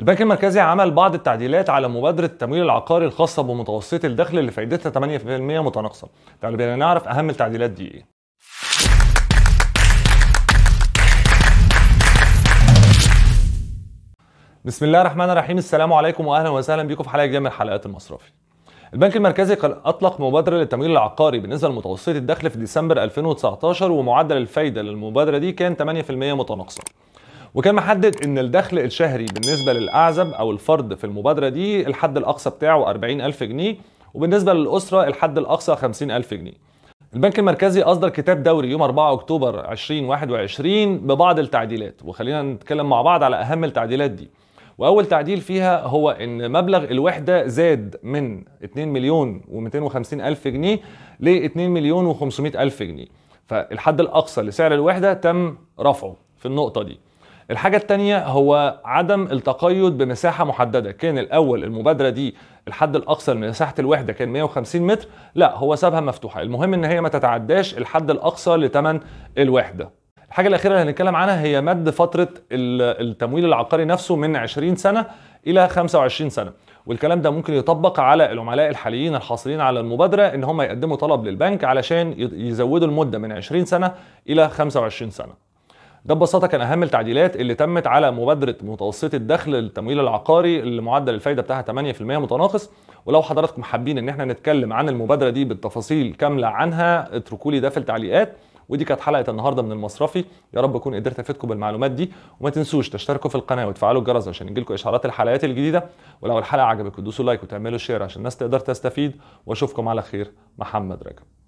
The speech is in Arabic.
البنك المركزي عمل بعض التعديلات على مبادرة التمويل العقاري الخاصة بمتوسطي الدخل اللي فائدتها 8% متناقصة. تعالوا بينا نعرف أهم التعديلات دي إيه. بسم الله الرحمن الرحيم السلام عليكم واهلا وسهلا بكم في حلقه جديده من حلقات المصرفي. البنك المركزي قد اطلق مبادره للتمويل العقاري بالنسبه لمتوسطي الدخل في ديسمبر 2019 ومعدل الفايده للمبادره دي كان 8% متناقصه. وكما حدد ان الدخل الشهري بالنسبه للاعزب او الفرد في المبادره دي الحد الاقصى بتاعه 40000 جنيه وبالنسبه للاسره الحد الاقصى 50000 جنيه البنك المركزي اصدر كتاب دوري يوم 4 اكتوبر 2021 ببعض التعديلات وخلينا نتكلم مع بعض على اهم التعديلات دي واول تعديل فيها هو ان مبلغ الوحده زاد من 2 مليون و250 الف جنيه ل 2 مليون و500 الف جنيه فالحد الاقصى لسعر الوحده تم رفعه في النقطه دي الحاجة التانية هو عدم التقيد بمساحة محددة كان الأول المبادرة دي الحد الأقصى لمساحة الوحدة كان 150 متر لا هو سابها مفتوحة المهم إن هي ما تتعداش الحد الأقصى لتمن الوحدة الحاجة الأخيرة اللي هنتكلم عنها هي مد فترة التمويل العقاري نفسه من 20 سنة إلى 25 سنة والكلام ده ممكن يطبق على العملاء الحاليين الحاصلين على المبادرة إن هم يقدموا طلب للبنك علشان يزودوا المدة من 20 سنة إلى 25 سنة ده ببساطه كان اهم التعديلات اللي تمت على مبادره متوسطه الدخل للتمويل العقاري اللي معدل الفايده بتاعها 8% متناقص ولو حضراتكم حابين ان احنا نتكلم عن المبادره دي بالتفاصيل كامله عنها اتركوا لي ده في التعليقات ودي كانت حلقه النهارده من المصرفي يا رب اكون قدرت افيدكم بالمعلومات دي وما تنسوش تشتركوا في القناه وتفعلوا الجرس عشان يجيلكم اشعارات الحلقات الجديده ولو الحلقه عجبتكم دوسوا لايك وتعملوا شير عشان الناس تقدر تستفيد واشوفكم على خير محمد رجب